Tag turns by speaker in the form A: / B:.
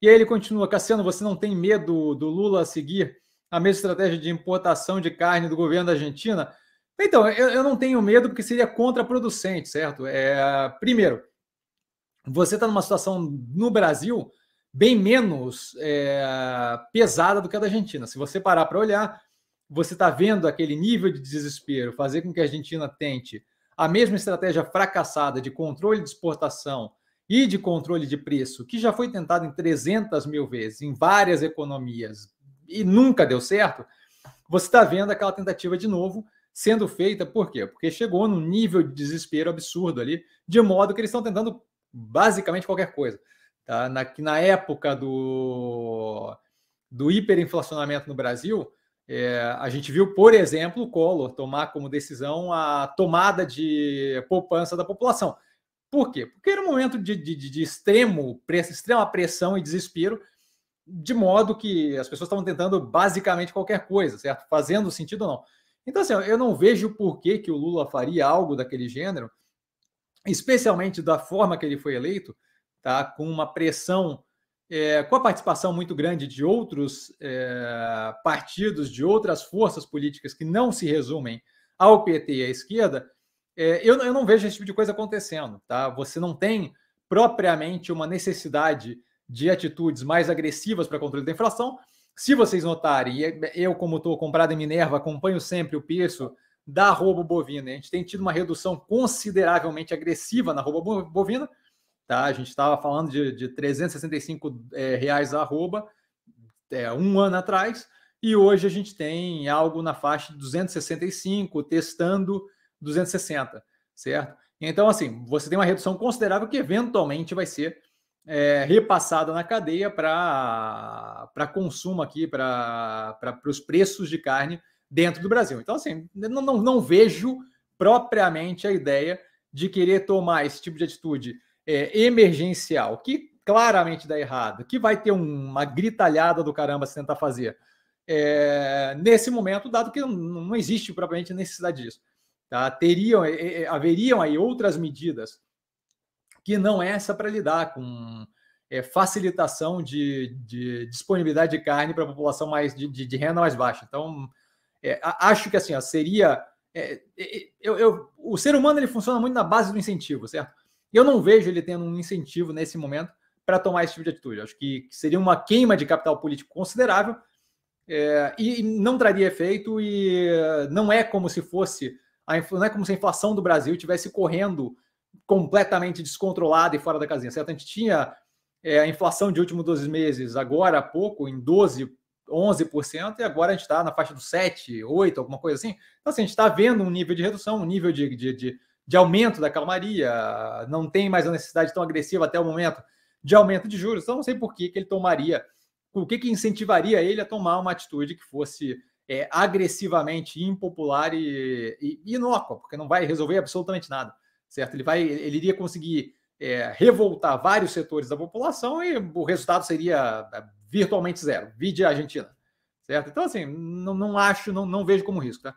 A: E aí ele continua: Cassiano, você não tem medo do Lula seguir a mesma estratégia de importação de carne do governo da Argentina? Então, eu, eu não tenho medo porque seria contraproducente, certo? É, primeiro, você está numa situação no Brasil bem menos é, pesada do que a da Argentina. Se você parar para olhar, você está vendo aquele nível de desespero fazer com que a Argentina tente a mesma estratégia fracassada de controle de exportação e de controle de preço, que já foi tentado em 300 mil vezes, em várias economias, e nunca deu certo, você está vendo aquela tentativa de novo sendo feita, por quê? Porque chegou num nível de desespero absurdo ali, de modo que eles estão tentando basicamente qualquer coisa. Tá? Na, na época do, do hiperinflacionamento no Brasil, é, a gente viu, por exemplo, o Collor tomar como decisão a tomada de poupança da população. Por quê? Porque era um momento de, de, de extremo, extrema pressão e desespero, de modo que as pessoas estavam tentando basicamente qualquer coisa, certo? Fazendo sentido ou não. Então, assim, eu não vejo por que, que o Lula faria algo daquele gênero, especialmente da forma que ele foi eleito, tá? com uma pressão, é, com a participação muito grande de outros é, partidos, de outras forças políticas que não se resumem ao PT e à esquerda, é, eu, eu não vejo esse tipo de coisa acontecendo, tá? Você não tem propriamente uma necessidade de atitudes mais agressivas para controle da inflação. Se vocês notarem, é, eu, como estou comprado em Minerva, acompanho sempre o preço da rouba bovina. A gente tem tido uma redução consideravelmente agressiva na rouba bovina. Tá? A gente estava falando de, de 365 é, reais a arroba é, um ano atrás, e hoje a gente tem algo na faixa de 265, testando 260, certo? Então, assim, você tem uma redução considerável que eventualmente vai ser é, repassada na cadeia para consumo aqui, para os preços de carne dentro do Brasil. Então, assim, não, não, não, vejo propriamente a ideia de querer tomar esse tipo de atitude é, emergencial, que claramente dá errado, que vai ter uma gritalhada do caramba se tentar fazer. É, nesse momento, dado que não, não existe propriamente necessidade disso. Tá? Teriam, eh, eh, haveriam aí outras medidas que não essa para lidar com é, facilitação de, de, disponibilidade de carne para a população mais de, de, de, renda mais baixa. Então, é, acho que assim ó, seria é, eu, eu, o ser humano ele funciona muito na base do incentivo, certo? Eu não vejo ele tendo um incentivo nesse momento para tomar esse tipo de atitude. Acho que, seria uma queima de capital político considerável é, e não traria efeito e não é como se fosse não é como se a inflação do Brasil estivesse correndo completamente descontrolada e fora da casinha, certo? A gente tinha é, a inflação de últimos 12 meses, agora há pouco, em 12, 11%, e agora a gente está na faixa dos 7, 8, alguma coisa assim. Então, assim, a gente está vendo um nível de redução, um nível de, de, de, de aumento da calmaria, não tem mais a necessidade tão agressiva até o momento de aumento de juros. Então, não sei por que, que ele tomaria, o que, que incentivaria ele a tomar uma atitude que fosse é, agressivamente impopular e, e, inócua, porque não vai resolver absolutamente nada, certo? Ele vai, ele iria conseguir é, revoltar vários setores da população e o resultado seria é, virtualmente zero. Vide a Argentina, certo? Então assim, não, não acho, não, não vejo como risco, tá?